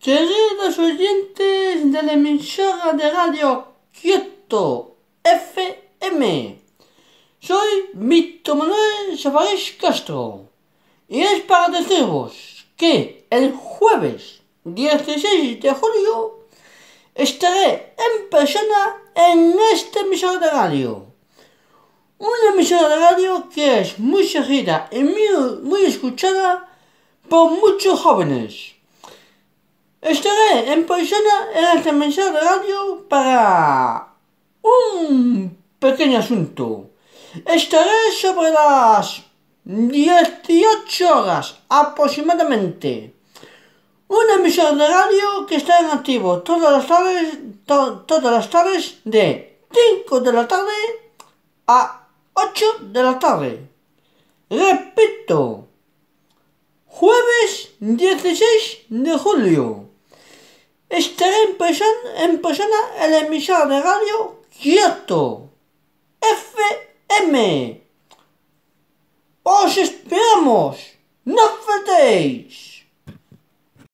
Queridos oyentes de la emisora de radio quieto FM, soy Víctor Manuel Safarés Castro y es para deciros que el jueves 16 de julio estaré en persona en esta emisora de radio. Una emisora de radio que es muy seguida y muy escuchada por muchos jóvenes. Estaré en posición en la emisora de radio para un pequeño asunto. Estaré sobre las 18 horas aproximadamente. Una emisión de radio que está en activo todas las tardes, todas las tardes de 5 de la tarde a 8 de la tarde. Repito, jueves 16 de julio. estará empezando, empezando el emisor de radio Kioto FM. Os esperamos, no faltéis.